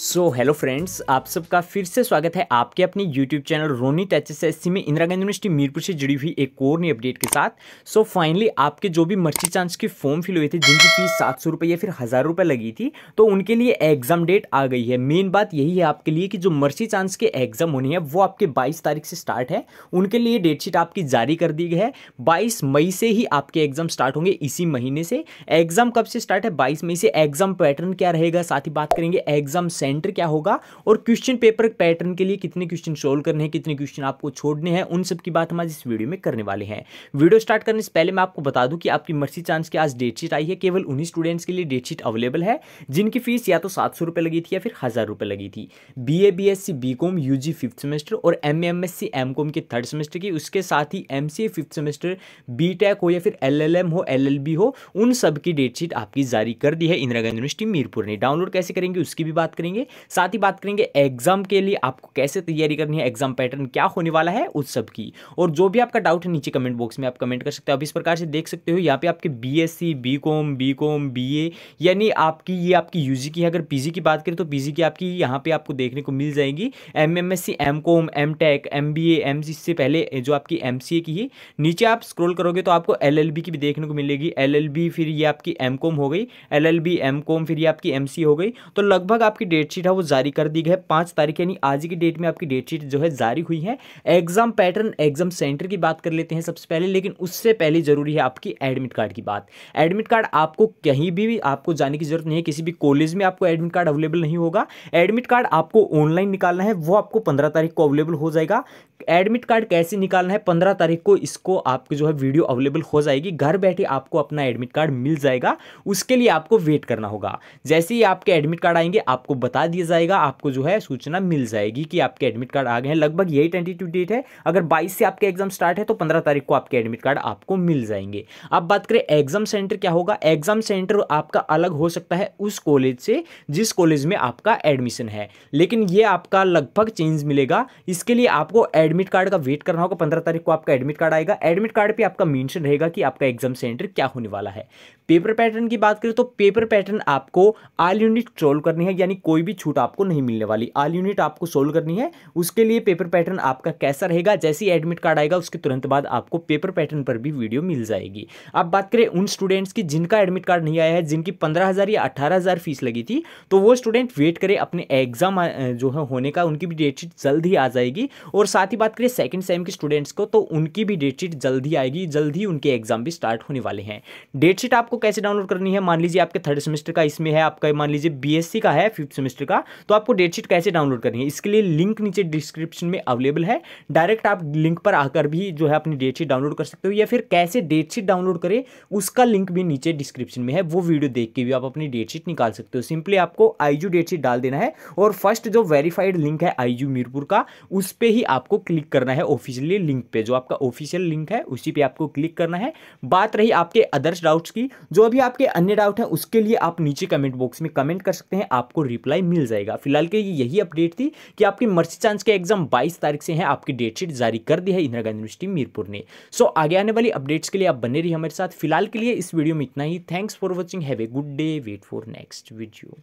so hello friends आप सबका फिर से स्वागत है आपके अपने YouTube channel Ronit H S S C में इंदिरा गांधी यूनिवर्सिटी मीरपुर से जुड़ी हुई एक और नई अपडेट के साथ सो so, फाइनली आपके जो भी मर्ची चांस के फॉर्म फिल हुए थे जिनकी फीस सात सौ रुपये या फिर हज़ार रुपये लगी थी तो उनके लिए एग्जाम डेट आ गई है मेन बात यही है आपके लिए कि जो मर्ची चांस के एग्जाम होने हैं वो आपके बाईस तारीख से स्टार्ट है उनके लिए डेटशीट आपकी जारी कर दी गई है बाईस मई से ही आपके एग्जाम स्टार्ट होंगे इसी महीने से एग्जाम कब से स्टार्ट है बाईस मई से एग्जाम पैटर्न क्या रहेगा साथ ही बात करेंगे एग्जाम सेंटर क्या होगा और क्वेश्चन पेपर पैटर्न के लिए कितने क्वेश्चन सोल्व करने हैं कितने क्वेश्चन आपको छोड़ने हैं उन सब की बात हम आज इस वीडियो में करने वाले हैं वीडियो स्टार्ट करने से पहले मैं आपको बता दूं कि आपकी मर्सी चांस की आज डेट शीट आई है केवल उन्हीं स्टूडेंट्स के लिए डेट शीट अवेलेबल है जिनकी फीस या तो सात लगी थी या फिर हज़ार लगी थी B A B S C B com U G fifth semester और M M S C M com के थर्ड सेमेस्टर की उसके साथ ही M C A fifth semester B tech हो या फिर एल एल एम हो एल एल बी हो उन सबकी डेट शीट आपकी जारी कर दी है इंदिरा गांधी यूनिवर्सिटी मीरपुर ने डाउनलोड कैसे करेंगे उसकी भी बात करेंगे करेंगे साथ ही बात करेंगे एग्जाम के लिए आपको कैसे तैयारी करनी है एग्जाम पैटर्न क्या होने वाला है उस सब की और जो भी आपका डाउट है नीचे कमेंट बॉक्स में आप कमेंट कर सकते हो आप इस प्रकार से देख सकते हो यहाँ पे आपके B S C B com B com B A यानी आपकी ये आपकी यू जी की अगर पी जी की बात करें तो पी जी की आपकी यहाँ पे आपको देखने को मिल जाएगी M M S C M com M tech M B A M C से पहले जो आपकी एम सी ए की है नीचे आप स्क्रोल करोगे तो आपको एल एल बी की भी देखने को मिलेगी एल एल बी फिर ये आपकी एम कॉम हो गई L L B M com फिर ये आपकी एम सी हो गई तो लगभग आपकी डेट डेटशीट है वो जारी कर दी गई है पाँच तारीख यानी आज की डेट में आपकी डेटशीट जो है जारी हुई है एग्जाम पैटर्न एग्जाम सेंटर की बात कर लेते हैं सबसे पहले लेकिन उससे पहले जरूरी है आपकी एडमिट कार्ड की बात एडमिट कार्ड आपको कहीं भी, भी आपको जाने की जरूरत नहीं है किसी भी कॉलेज में आपको एडमिट कार्ड अवेलेबल नहीं होगा एडमिट कार्ड आपको ऑनलाइन निकालना है वो आपको पंद्रह तारीख को अवेलेबल हो जाएगा एडमिट कार्ड कैसे निकालना है पंद्रह तारीख को इसको आपकी जो है वीडियो अवेलेबल हो जाएगी घर बैठे आपको अपना एडमिट कार्ड मिल जाएगा उसके लिए आपको वेट करना होगा जैसे ही आपके एडमिट कार्ड आएंगे आपको बता दिया जाएगा आपको जो है सूचना मिल जाएगी कि आपके एडमिट कार्ड आ गए हैं लगभग यही टेंटेटिव डेट है अगर बाईस से आपके एग्जाम स्टार्ट है तो पंद्रह तारीख को आपके एडमिट कार्ड आपको मिल जाएंगे अब बात करें एग्जाम सेंटर क्या होगा एग्जाम सेंटर आपका अलग हो सकता है उस कॉलेज से जिस कॉलेज में आपका एडमिशन है लेकिन ये आपका लगभग चेंज मिलेगा इसके लिए आपको एडमिट कार्ड का वेट करना होगा पंद्रह तारीख को आपका एडमिट कार्ड आएगा एडमिट कार्ड पे आपका मेंशन रहेगा कि आपका एग्जाम सेंटर क्या होने वाला है पेपर पैटर्न की बात करें तो पेपर पैटर्न आपको आल यूनिट सोल्व करनी है यानी कोई कोई भी छूट आपको नहीं मिलने वाली आल यूनिट आपको सोल्व करनी है उसके लिए पेपर पैटर्न आपका कैसा रहेगा जैसे ही एडमिट कार्ड आएगा उसके तुरंत बाद आपको पेपर पैटर्न पर भी वीडियो मिल जाएगी अब बात करें उन स्टूडेंट्स की जिनका एडमिट कार्ड नहीं आया है जिनकी पंद्रह हज़ार या अठारह हज़ार फीस लगी थी तो वो स्टूडेंट वेट करें अपने एग्जाम जो है होने का उनकी भी डेटशीट जल्द ही आ जाएगी और साथ ही बात करें सेकेंड सेम के स्टूडेंट्स को तो उनकी भी डेटशीट जल्द ही आएगी जल्द ही उनके एग्जाम भी स्टार्ट होने वाले हैं डेटशीट आपको कैसे डाउनलोड करनी है मान लीजिए आपके थर्ड सेमेस्टर का इसमें है आपका मान लीजिए बी का है फिफ्थ सेमेस्टर का तो आपको डेटशीट कैसे डाउनलोड करनी है इसके लिए लिंक नीचे डिस्क्रिप्शन में अवेलेबल है डायरेक्ट आप लिंक पर आकर भी जो है अपनी डेटशीट डाउनलोड कर सकते हो या फिर कैसे डेटशीट डाउनलोड करें उसका लिंक भी नीचे डिस्क्रिप्शन में है वो वीडियो देख के भी आप अपनी डेटशीट निकाल सकते हो सिंपली आपको आई डेटशीट डाल देना है और फर्स्ट जो वेरीफाइड लिंक है आई मीरपुर का उस पर ही आपको क्लिक करना है ऑफिशियली लिंक पर जो आपका ऑफिशियल लिंक है उसी पर आपको क्लिक करना है बात रही आपके अदर्स डाउट्स की जो अभी आपके अन्य डाउट है उसके लिए आप नीचे कमेंट बॉक्स में कमेंट कर सकते हैं आपको रिप्लाई रिप्लाई मिल जाएगा फिलहाल के लिए यही अपडेट थी कि आपकी मर्सी चांस के एग्जाम बाईस तारीख से है आपकी डेटशीट जारी कर दी है इंदिरा गांधी यूनिवर्सिटी मीरपुर ने सो आगे आने वाली अपडेट्स के लिए आप बने रही हमारे साथ फिलहाल के लिए इस वीडियो में इतना ही thanks for watching have a good day wait for next video